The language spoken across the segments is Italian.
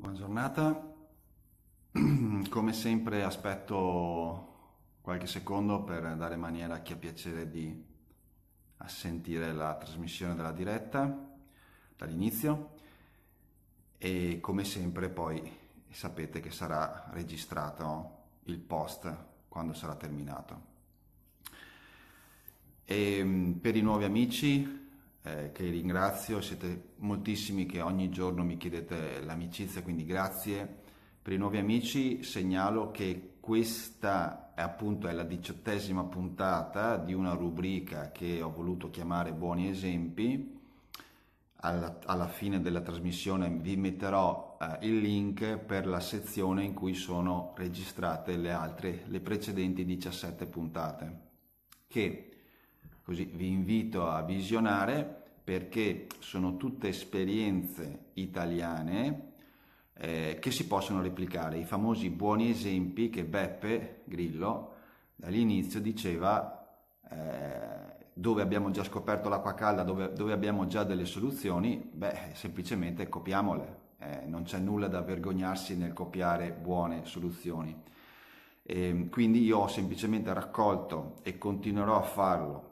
Buona giornata, come sempre aspetto qualche secondo per dare maniera a chi ha piacere di assentire la trasmissione della diretta dall'inizio e come sempre poi sapete che sarà registrato il post quando sarà terminato. E ehm, per i nuovi amici eh, che ringrazio, siete moltissimi che ogni giorno mi chiedete l'amicizia, quindi grazie. Per i nuovi amici segnalo che questa è eh, appunto è la diciottesima puntata di una rubrica che ho voluto chiamare Buoni Esempi. Alla, alla fine della trasmissione vi metterò eh, il link per la sezione in cui sono registrate le altre, le precedenti 17 puntate, che Così vi invito a visionare perché sono tutte esperienze italiane eh, che si possono replicare. I famosi buoni esempi che Beppe Grillo all'inizio diceva eh, dove abbiamo già scoperto l'acqua calda, dove, dove, abbiamo già delle soluzioni, beh, semplicemente copiamole. Eh, non c'è nulla da vergognarsi nel copiare buone soluzioni. E ehm, quindi io ho semplicemente raccolto e continuerò a farlo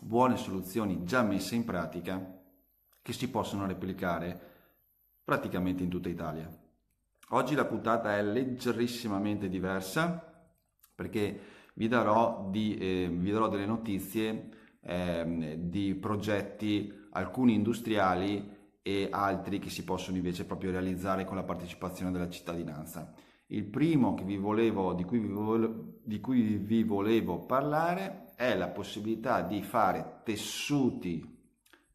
buone soluzioni già messe in pratica che si possono replicare praticamente in tutta Italia. Oggi la puntata è leggerissimamente diversa perché vi darò, di, eh, vi darò delle notizie eh, di progetti, alcuni industriali e altri che si possono invece proprio realizzare con la partecipazione della cittadinanza. Il primo vi volevo, di, cui vi volevo, di cui vi volevo parlare è la possibilità di fare tessuti,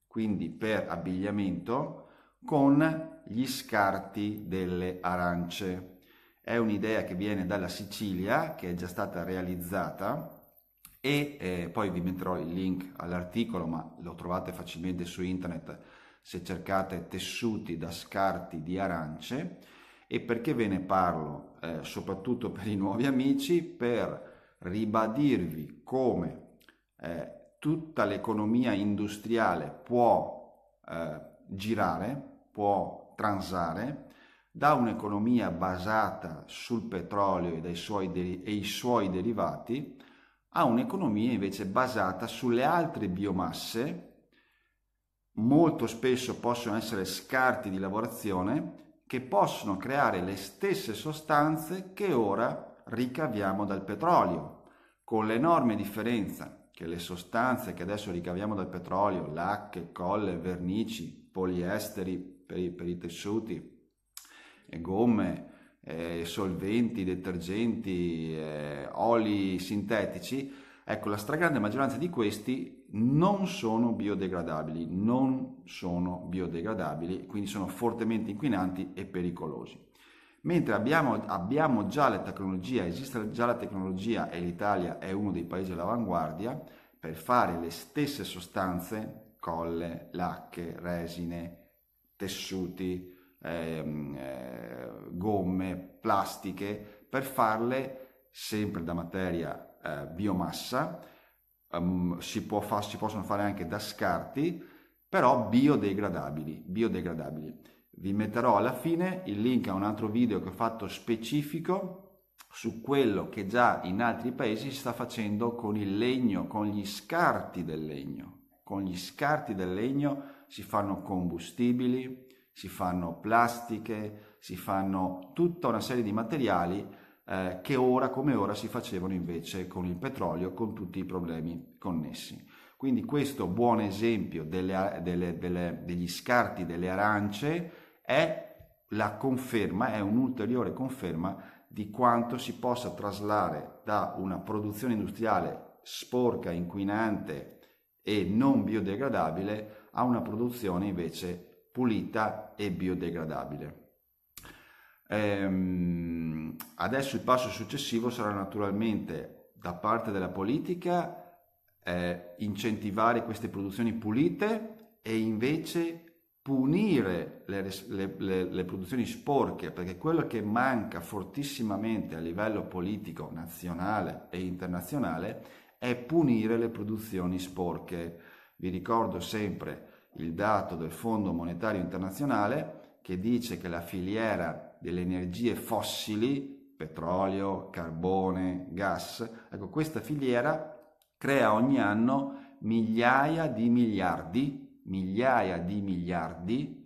quindi per abbigliamento, con gli scarti delle arance. È un'idea che viene dalla Sicilia, che è già stata realizzata e eh, poi vi metterò il link all'articolo, ma lo trovate facilmente su internet se cercate tessuti da scarti di arance. E perché ve ne parlo? Eh, soprattutto per i nuovi amici, per ribadirvi come eh, tutta l'economia industriale può eh, girare, può transare, da un'economia basata sul petrolio e, suoi e i suoi derivati a un'economia invece basata sulle altre biomasse molto spesso possono essere scarti di lavorazione che possono creare le stesse sostanze che ora ricaviamo dal petrolio, con l'enorme differenza che le sostanze che adesso ricaviamo dal petrolio, lacche, colle, vernici, poliesteri per i, per i tessuti, gomme, eh, solventi, detergenti, eh, oli sintetici, ecco la stragrande maggioranza di questi non sono biodegradabili, non sono biodegradabili, quindi sono fortemente inquinanti e pericolosi. Mentre abbiamo, abbiamo già la tecnologia, esiste già la tecnologia e l'Italia è uno dei paesi all'avanguardia per fare le stesse sostanze, colle, lacche, resine, tessuti, ehm, eh, gomme, plastiche, per farle sempre da materia eh, biomassa, um, si, fa, si possono fare anche da scarti, però biodegradabili. biodegradabili. Vi metterò alla fine il link a un altro video che ho fatto specifico su quello che già in altri paesi si sta facendo con il legno, con gli scarti del legno. Con gli scarti del legno si fanno combustibili, si fanno plastiche, si fanno tutta una serie di materiali eh, che ora come ora si facevano invece con il petrolio, con tutti i problemi connessi. Quindi questo buon esempio delle, delle, delle, degli scarti delle arance è la conferma, è un'ulteriore conferma di quanto si possa traslare da una produzione industriale sporca, inquinante e non biodegradabile a una produzione invece pulita e biodegradabile. Ehm, adesso il passo successivo sarà naturalmente da parte della politica eh, incentivare queste produzioni pulite e invece punire le, le, le, le, produzioni sporche, perché quello che manca fortissimamente a livello politico nazionale e internazionale è punire le produzioni sporche. Vi ricordo sempre il dato del Fondo Monetario Internazionale che dice che la filiera delle energie fossili, petrolio, carbone, gas, ecco questa filiera crea ogni anno migliaia di miliardi migliaia di miliardi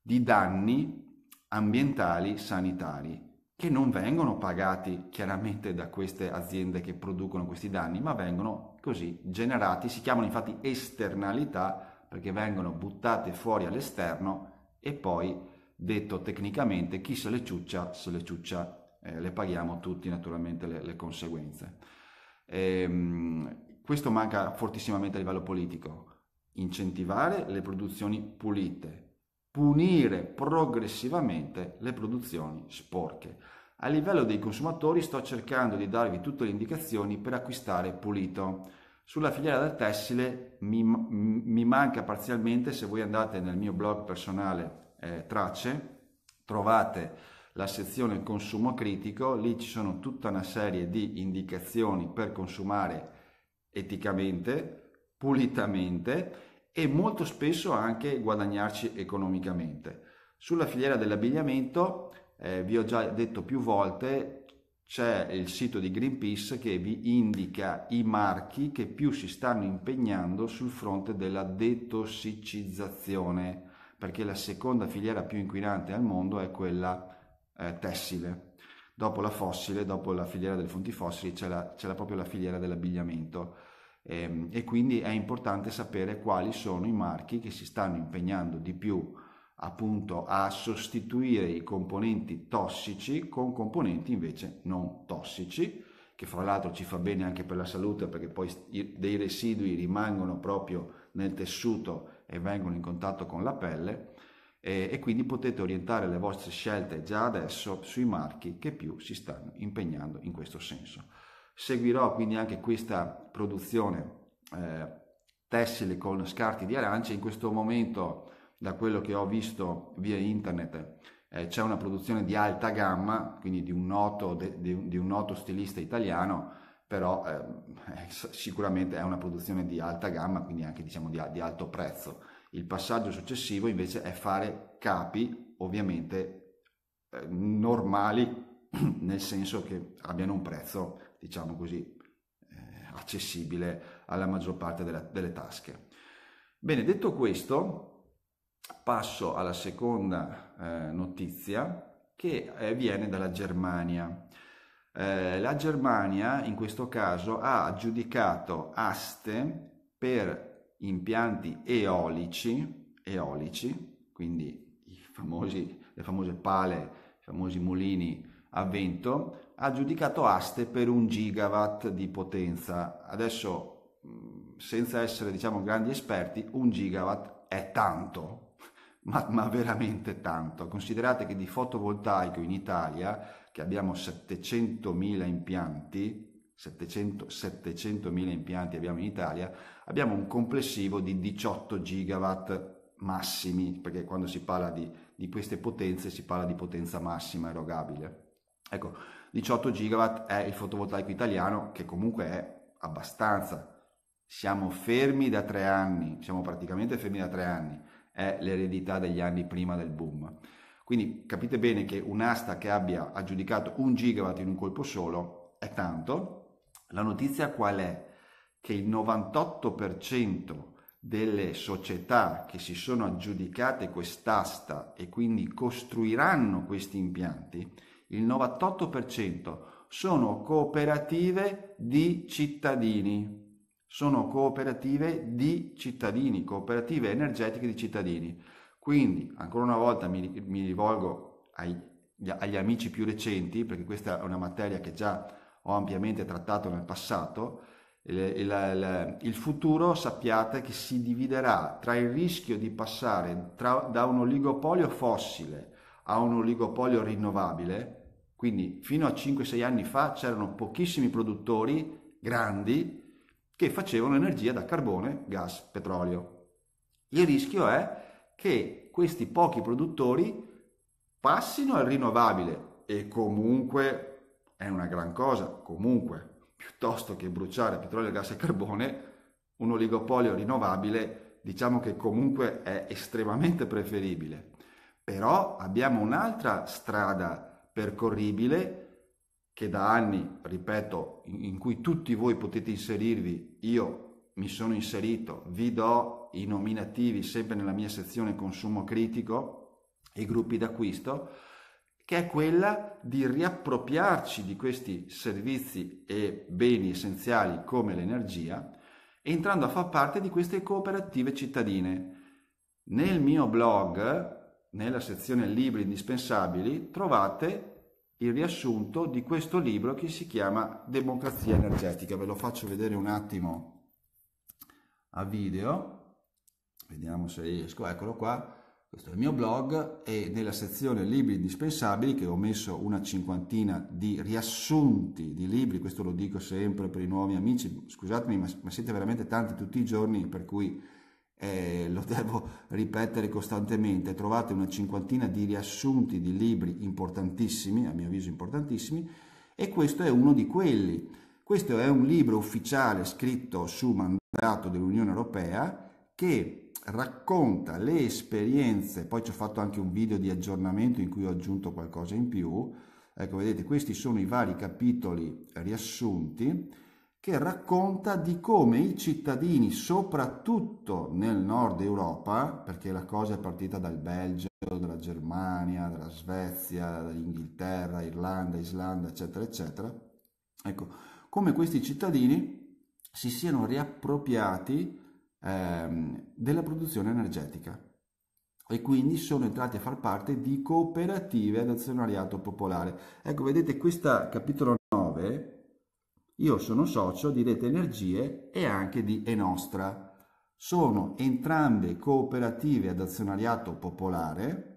di danni ambientali sanitari che non vengono pagati chiaramente da queste aziende che producono questi danni, ma vengono così generati, si chiamano infatti esternalità perché vengono buttate fuori all'esterno e poi, detto tecnicamente, chi se le ciuccia, se le ciuccia, eh, le paghiamo tutti naturalmente le, le conseguenze. E, ehm, questo manca fortissimamente a livello politico incentivare le produzioni pulite, punire progressivamente le produzioni sporche. A livello dei consumatori sto cercando di darvi tutte le indicazioni per acquistare pulito. Sulla filiera del tessile mi, mi manca parzialmente, se voi andate nel mio blog personale eh, Tracce, trovate la sezione consumo critico, lì ci sono tutta una serie di indicazioni per consumare eticamente, pulitamente e molto spesso anche guadagnarci economicamente. Sulla filiera dell'abbigliamento, eh, vi ho già detto più volte, c'è il sito di Greenpeace che vi indica i marchi che più si stanno impegnando sul fronte della detossicizzazione, perché la seconda filiera più inquinante al mondo è quella eh, tessile. Dopo la fossile, dopo la filiera delle fonti fossili, c'è, proprio la filiera dell'abbigliamento Ehm, e, quindi è importante sapere quali sono i marchi che si stanno impegnando di più appunto a sostituire i componenti tossici con componenti invece non tossici, che fra l'altro ci fa bene anche per la salute perché poi dei residui rimangono proprio nel tessuto e vengono in contatto con la pelle e, e quindi potete orientare le vostre scelte già adesso sui marchi che più si stanno impegnando in questo senso. Seguirò quindi anche questa produzione eh, tessile con scarti di arance. In questo momento, da quello che ho visto via internet, eh, c'è una produzione di alta gamma, quindi di un noto, de, de, di un noto stilista italiano, però ehm, eh, sicuramente è una produzione di alta gamma, quindi anche diciamo, di, di alto prezzo. Il passaggio successivo invece è fare capi, ovviamente eh, normali, nel senso che abbiano un prezzo diciamo così, eh, accessibile alla maggior parte della, delle tasche. Bene, detto questo, passo alla seconda eh, notizia che eh, viene dalla Germania. Eh, la Germania in questo caso ha aggiudicato aste per impianti eolici, eolici quindi famosi, le famose pale, i famosi mulini a vento, ha giudicato aste per un gigawatt di potenza. Adesso, mm, senza essere diciamo grandi esperti, un gigawatt è tanto, ma, ma veramente tanto. Considerate che di fotovoltaico in Italia, che abbiamo 700.000 impianti, 700, 700.000 impianti abbiamo in Italia, abbiamo un complessivo di 18 gigawatt massimi, perché quando si parla di, di queste potenze si parla di potenza massima erogabile. Ecco, 18 gigawatt è il fotovoltaico italiano che comunque è abbastanza. Siamo fermi da tre anni, siamo praticamente fermi da tre anni, è l'eredità degli anni prima del boom. Quindi capite bene che un'asta che abbia aggiudicato un gigawatt in un colpo solo è tanto. La notizia qual è? Che il 98% delle società che si sono aggiudicate quest'asta e quindi costruiranno questi impianti il 98% sono cooperative di cittadini. Sono cooperative di cittadini, cooperative energetiche di cittadini. Quindi, ancora una volta, mi, mi rivolgo ai, agli amici più recenti, perché questa è una materia che già ho ampiamente trattato nel passato. Il, il, il futuro sappiate che si dividerà tra il rischio di passare tra, da un oligopolio fossile a un oligopolio rinnovabile, quindi fino a 5-6 anni fa c'erano pochissimi produttori grandi che facevano energia da carbone, gas, petrolio. Il rischio è che questi pochi produttori passino al rinnovabile e comunque è una gran cosa, comunque piuttosto che bruciare petrolio, gas e carbone, un oligopolio rinnovabile diciamo che comunque è estremamente preferibile. Però abbiamo un'altra strada percorribile che da anni, ripeto, in cui tutti voi potete inserirvi, io mi sono inserito, vi do i nominativi sempre nella mia sezione consumo critico e gruppi d'acquisto, che è quella di riappropriarci di questi servizi e beni essenziali come l'energia, entrando a far parte di queste cooperative cittadine. Nel mio blog nella sezione libri indispensabili trovate il riassunto di questo libro che si chiama Democrazia energetica. Ve lo faccio vedere un attimo a video. Vediamo se riesco. Eccolo qua. Questo è il mio blog e nella sezione libri indispensabili che ho messo una cinquantina di riassunti di libri, questo lo dico sempre per i nuovi amici, scusatemi ma, siete veramente tanti tutti i giorni per cui eh, lo devo ripetere costantemente, trovate una cinquantina di riassunti di libri importantissimi, a mio avviso importantissimi, e questo è uno di quelli. Questo è un libro ufficiale scritto su mandato dell'Unione Europea che racconta le esperienze, poi ci ho fatto anche un video di aggiornamento in cui ho aggiunto qualcosa in più, ecco vedete questi sono i vari capitoli riassunti, che racconta di come i cittadini, soprattutto nel nord Europa, perché la cosa è partita dal Belgio, dalla Germania, dalla Svezia, dall'Inghilterra, Irlanda, Islanda, eccetera, eccetera, ecco, come questi cittadini si siano riappropriati ehm, della produzione energetica e quindi sono entrati a far parte di cooperative ad azionariato popolare. Ecco, vedete, questo capitolo 9 io sono socio di Rete Energie e anche di Enostra. Sono entrambe cooperative ad azionariato popolare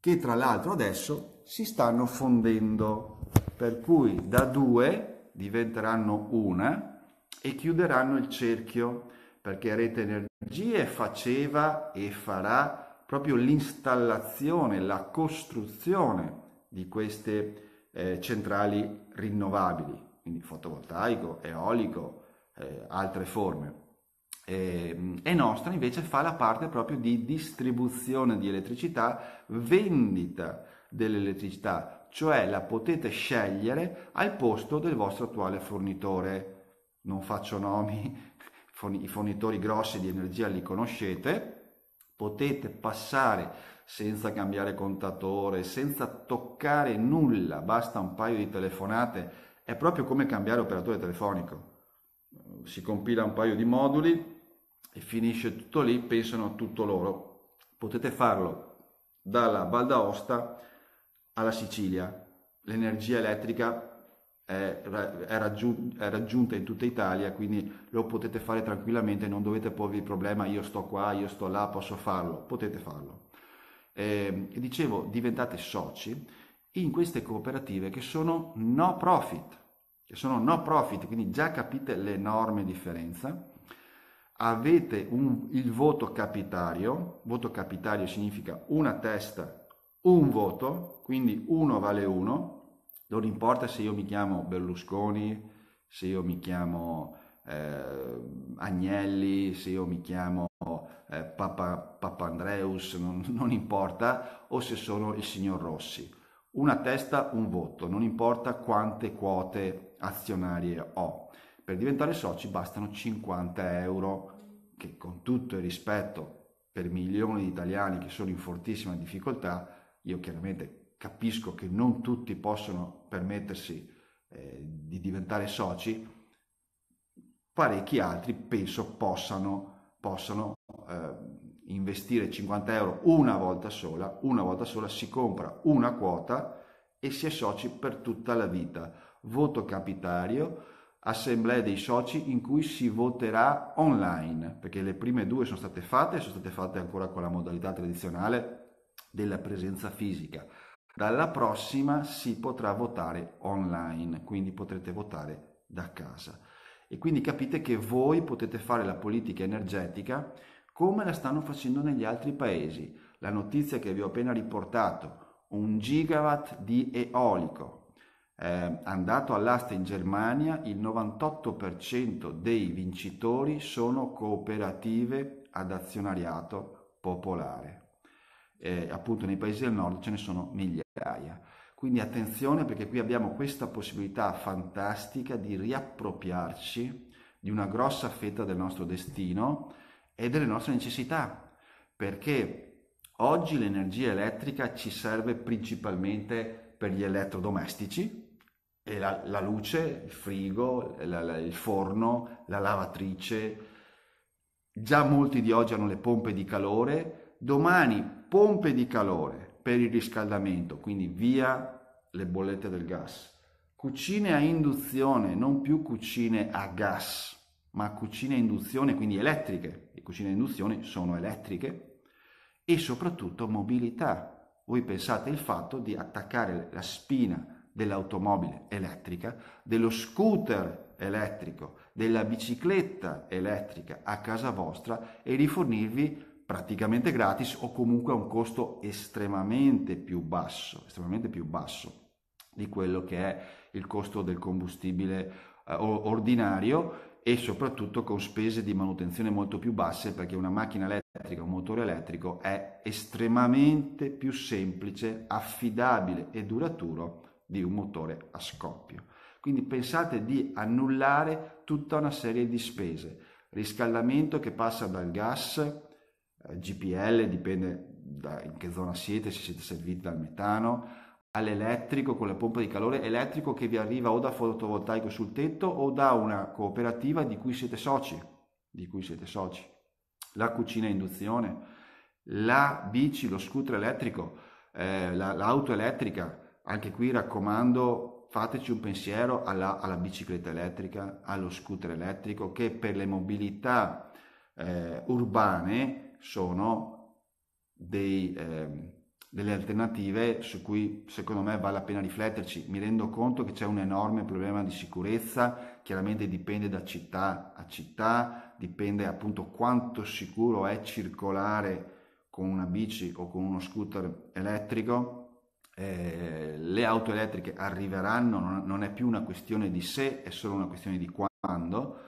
che tra l'altro adesso si stanno fondendo, per cui da due diventeranno una e chiuderanno il cerchio, perché Rete Energie faceva e farà proprio l'installazione, la costruzione di queste eh, centrali rinnovabili quindi fotovoltaico, eolico, eh, altre forme. E, ehm, e nostra invece fa la parte proprio di distribuzione di elettricità, vendita dell'elettricità, cioè la potete scegliere al posto del vostro attuale fornitore. Non faccio nomi, i fornitori grossi di energia li conoscete, potete passare senza cambiare contatore, senza toccare nulla, basta un paio di telefonate è proprio come cambiare operatore telefonico. Si compila un paio di moduli e finisce tutto lì, pensano a tutto loro. Potete farlo dalla Val d'Aosta alla Sicilia. L'energia elettrica è, raggiunta in tutta Italia, quindi lo potete fare tranquillamente, non dovete porvi il problema io sto qua, io sto là, posso farlo, potete farlo. Ehm, e dicevo, diventate soci in queste cooperative che sono no profit, che sono no profit, quindi già capite l'enorme differenza. Avete un, il voto capitario, voto capitario significa una testa, un voto, quindi uno vale uno, non importa se io mi chiamo Berlusconi, se io mi chiamo eh, Agnelli, se io mi chiamo eh, Papa, Papa Andreus, non, non importa, o se sono il signor Rossi. Una testa, un voto, non importa quante quote azionarie ho. Per diventare soci bastano 50 euro, che con tutto il rispetto per milioni di italiani che sono in fortissima difficoltà, io chiaramente capisco che non tutti possono permettersi eh, di diventare soci, parecchi altri penso possano, possano eh, investire 50 euro una volta sola, una volta sola si compra una quota e si è soci per tutta la vita. Voto capitario, assemblea dei soci in cui si voterà online, perché le prime due sono state fatte, sono state fatte ancora con la modalità tradizionale della presenza fisica. Dalla prossima si potrà votare online, quindi potrete votare da casa. E quindi capite che voi potete fare la politica energetica come la stanno facendo negli altri paesi. La notizia che vi ho appena riportato, un gigawatt di eolico, eh, andato all'asta in Germania, il 98% dei vincitori sono cooperative ad azionariato popolare. Eh, appunto nei paesi del nord ce ne sono migliaia. Quindi attenzione perché qui abbiamo questa possibilità fantastica di riappropriarci di una grossa fetta del nostro destino e delle nostre necessità, perché oggi l'energia elettrica ci serve principalmente per gli elettrodomestici, e la, la luce, il frigo, la, la, il forno, la lavatrice. Già molti di oggi hanno le pompe di calore, domani pompe di calore per il riscaldamento, quindi via le bollette del gas. Cucine a induzione, non più cucine a gas ma cucine a induzione, quindi elettriche, le cucine a induzione sono elettriche, e soprattutto mobilità. Voi pensate il fatto di attaccare la spina dell'automobile elettrica, dello scooter elettrico, della bicicletta elettrica a casa vostra e rifornirvi praticamente gratis o comunque a un costo estremamente più basso, estremamente più basso di quello che è il costo del combustibile eh, ordinario e soprattutto con spese di manutenzione molto più basse perché una macchina elettrica, un motore elettrico è estremamente più semplice, affidabile e duraturo di un motore a scoppio. Quindi pensate di annullare tutta una serie di spese, riscaldamento che passa dal gas, eh, GPL, dipende da in che zona siete, se siete serviti dal metano, all'elettrico con la pompa di calore elettrico che vi arriva o da fotovoltaico sul tetto o da una cooperativa di cui siete soci, cui siete soci. la cucina a induzione, la bici, lo scooter elettrico, eh, la, l'auto elettrica, anche qui raccomando fateci un pensiero alla, alla, bicicletta elettrica, allo scooter elettrico che per le mobilità eh, urbane sono dei... Eh, delle alternative su cui secondo me vale la pena rifletterci. Mi rendo conto che c'è un enorme problema di sicurezza, chiaramente dipende da città a città, dipende appunto quanto sicuro è circolare con una bici o con uno scooter elettrico. Eh, le auto elettriche arriveranno, non, non, è più una questione di se, è solo una questione di quando.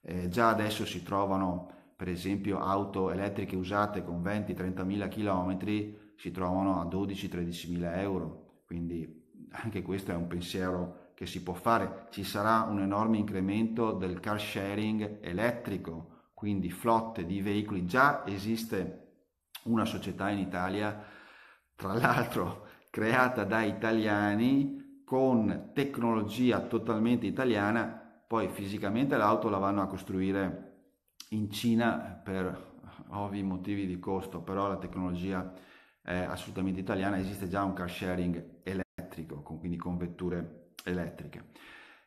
Eh, già adesso si trovano per esempio auto elettriche usate con 20-30 mila chilometri si trovano a 12-13 mila euro, quindi anche questo è un pensiero che si può fare. Ci sarà un enorme incremento del car sharing elettrico, quindi flotte di veicoli. Già esiste una società in Italia, tra l'altro creata da italiani, con tecnologia totalmente italiana, poi fisicamente l'auto la vanno a costruire in Cina per ovvi motivi di costo, però la tecnologia è eh, assolutamente italiana, esiste già un car sharing elettrico, con, quindi con vetture elettriche.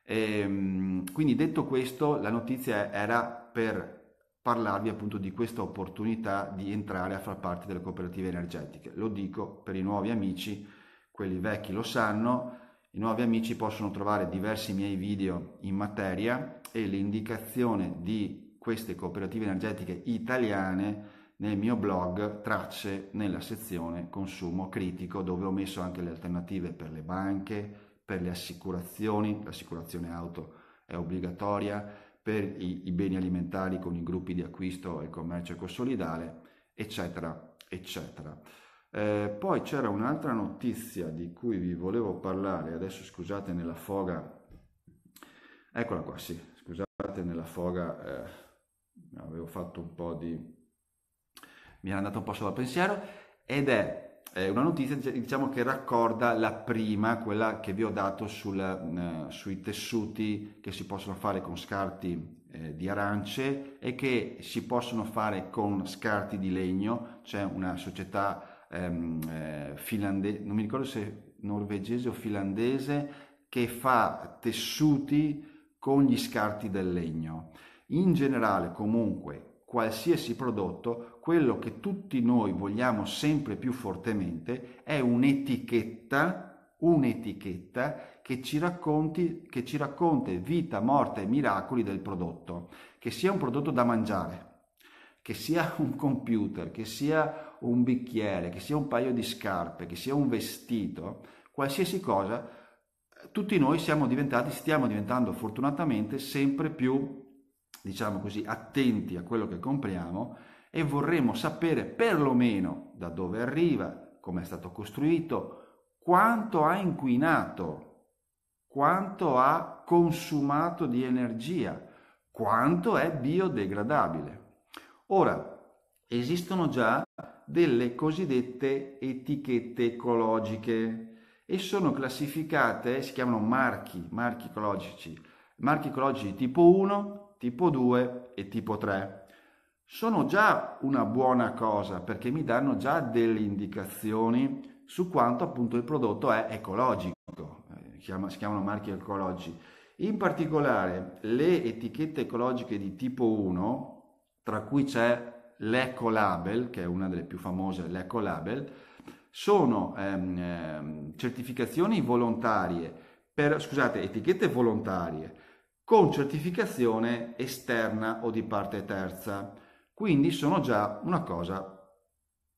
E, ehm, quindi detto questo, la notizia era per parlarvi appunto di questa opportunità di entrare a far parte delle cooperative energetiche. Lo dico per i nuovi amici, quelli vecchi lo sanno, i nuovi amici possono trovare diversi miei video in materia e l'indicazione di queste cooperative energetiche italiane nel mio blog tracce nella sezione consumo critico dove ho messo anche le alternative per le banche, per le assicurazioni, l'assicurazione auto è obbligatoria, per i, i beni alimentari con i gruppi di acquisto e commercio ecosolidale, eccetera, eccetera. Eh, poi c'era un'altra notizia di cui vi volevo parlare, adesso scusate nella foga, eccola qua, sì, scusate nella foga, eh, avevo fatto un po' di mi era andato un po' solo al pensiero, ed è, eh, una notizia diciamo, che raccorda la prima, quella che vi ho dato sul, uh, sui tessuti che si possono fare con scarti eh, di arance e che si possono fare con scarti di legno, c'è una società ehm, eh, finlandese, non mi ricordo se norvegese o finlandese, che fa tessuti con gli scarti del legno. In generale comunque qualsiasi prodotto, quello che tutti noi vogliamo sempre più fortemente è un'etichetta, un'etichetta che ci racconti, che ci racconti vita, morte e miracoli del prodotto, che sia un prodotto da mangiare, che sia un computer, che sia un bicchiere, che sia un paio di scarpe, che sia un vestito, qualsiasi cosa, tutti noi siamo diventati, stiamo diventando fortunatamente sempre più diciamo così, attenti a quello che compriamo e vorremmo sapere perlomeno da dove arriva, come è stato costruito, quanto ha inquinato, quanto ha consumato di energia, quanto è biodegradabile. Ora, esistono già delle cosiddette etichette ecologiche e sono classificate, si chiamano marchi, marchi ecologici, marchi ecologici tipo 1, tipo 2 e tipo 3 sono già una buona cosa perché mi danno già delle indicazioni su quanto appunto il prodotto è ecologico, eh, si chiamano marchi ecologici. In particolare le etichette ecologiche di tipo 1, tra cui c'è l'ecolabel che è una delle più famose, l'ecolabel sono ehm, ehm, certificazioni volontarie, per, scusate, etichette volontarie con certificazione esterna o di parte terza. Quindi sono già una cosa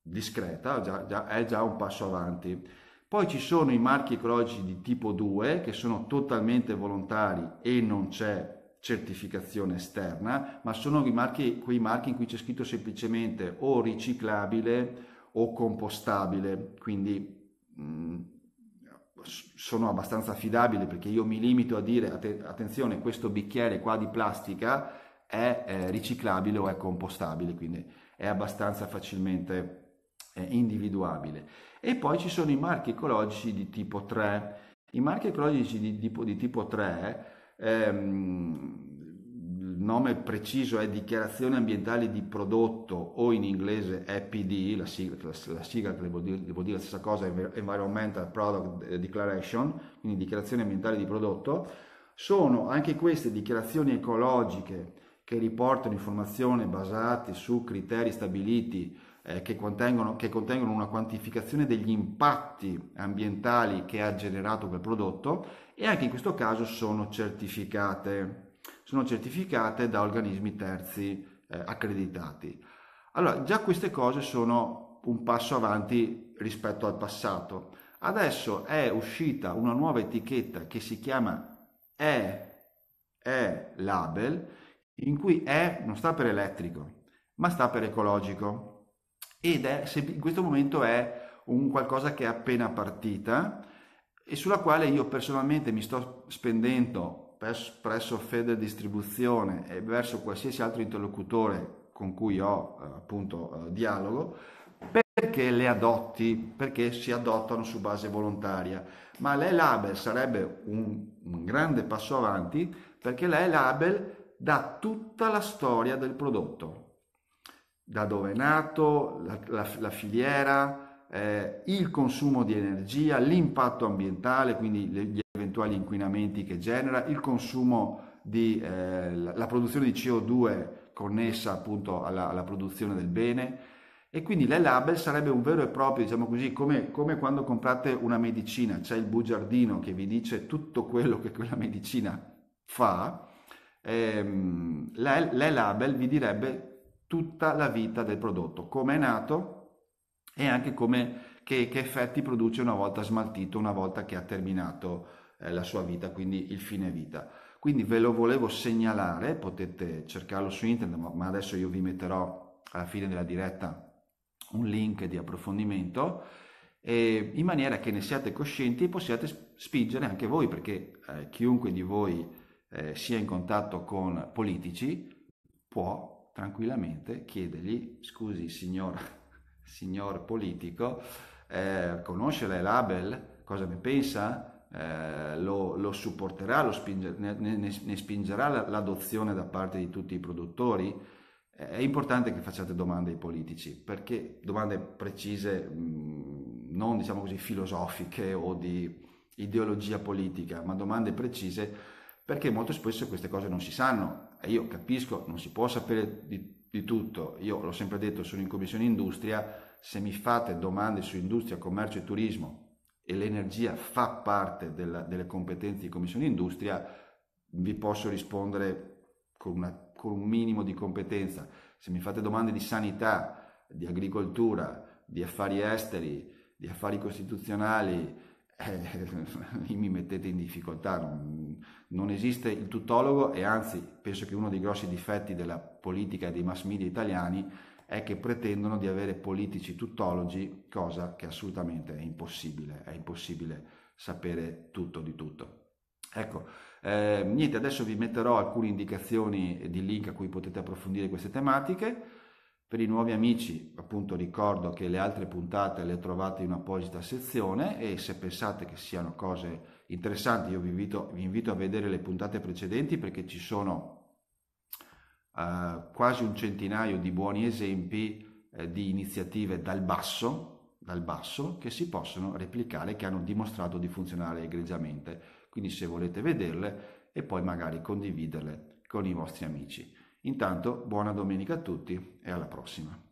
discreta, già, già, è già un passo avanti. Poi ci sono i marchi ecologici di tipo 2 che sono totalmente volontari e non c'è certificazione esterna, ma sono marchi, quei marchi in cui c'è scritto semplicemente o riciclabile o compostabile, quindi mh, mm, sono abbastanza affidabili perché io mi limito a dire att- attenzione questo bicchiere qua di plastica è eh, riciclabile o è compostabile quindi è abbastanza facilmente eh, individuabile e poi ci sono i marchi ecologici di tipo 3 i marchi ecologici di, di, di tipo 3 ehm, nome preciso è dichiarazione ambientale di prodotto o in inglese EPD, la sigla, la sigla che devo dire, vuol dire la stessa cosa, Environmental Product Declaration, quindi dichiarazione ambientale di prodotto, sono anche queste dichiarazioni ecologiche che riportano informazioni basate su criteri stabiliti eh, che, contengono, che contengono una quantificazione degli impatti ambientali che ha generato quel prodotto e anche in questo caso sono certificate sono certificate da organismi terzi eh, accreditati. Allora, già queste cose sono un passo avanti rispetto al passato. Adesso è uscita una nuova etichetta che si chiama E, e Label, in cui E non sta per elettrico, ma sta per ecologico. Ed è, in questo momento è un qualcosa che è appena partita e sulla quale io personalmente mi sto spendendo presso Fede Distribuzione e verso qualsiasi altro interlocutore con cui ho eh, appunto eh, dialogo perché le adotti, perché si adottano su base volontaria. Ma l'e-label sarebbe un, un grande passo avanti perché l'e-label dà tutta la storia del prodotto, da dove è nato, la, la, la filiera, eh, il consumo di energia, l'impatto ambientale, quindi le, gli eventuali inquinamenti che genera, il consumo di eh, la produzione di CO2 connessa appunto alla, alla, produzione del bene e quindi le label sarebbe un vero e proprio, diciamo così, come, come quando comprate una medicina, c'è il bugiardino che vi dice tutto quello che quella medicina fa, ehm, le, le label vi direbbe tutta la vita del prodotto, come è nato, e anche come, che, che effetti produce una volta smaltito, una volta che ha terminato eh, la sua vita, quindi il fine vita. Quindi ve lo volevo segnalare, potete cercarlo su internet, ma adesso io vi metterò alla fine della diretta un link di approfondimento eh, in maniera che ne siate coscienti e possiate spingere anche voi, perché eh, chiunque di voi eh, sia in contatto con politici può tranquillamente chiedergli scusi signora signor politico, eh, conosce la Label, cosa ne pensa, eh, lo, lo, supporterà, lo spinge, ne, ne, ne, spingerà l'adozione da parte di tutti i produttori? Eh, è importante che facciate domande ai politici, perché domande precise, mh, mm, non diciamo così filosofiche o di ideologia politica, ma domande precise perché molto spesso queste cose non si sanno e io capisco, non si può sapere di tutto di tutto, io l'ho sempre detto, sono in commissione industria, se mi fate domande su industria, commercio e turismo e l'energia fa parte della, delle competenze di commissione industria, vi posso rispondere con, una, con un minimo di competenza. Se mi fate domande di sanità, di agricoltura, di affari esteri, di affari costituzionali, eh, mi mettete in difficoltà, non, non, esiste il tutologo e anzi penso che uno dei grossi difetti della politica e dei mass media italiani è che pretendono di avere politici tutologi, cosa che assolutamente è impossibile, è impossibile sapere tutto di tutto. Ecco, eh, niente, adesso vi metterò alcune indicazioni di link a cui potete approfondire queste tematiche. Per i nuovi amici, appunto, ricordo che le altre puntate le trovate in apposita sezione e se pensate che siano cose interessanti, io vi invito, vi invito a vedere le puntate precedenti perché ci sono eh, quasi un centinaio di buoni esempi eh, di iniziative dal basso, dal basso che si possono replicare, che hanno dimostrato di funzionare egregiamente. Quindi se volete vederle e poi magari condividerle con i vostri amici. Intanto buona domenica a tutti e alla prossima.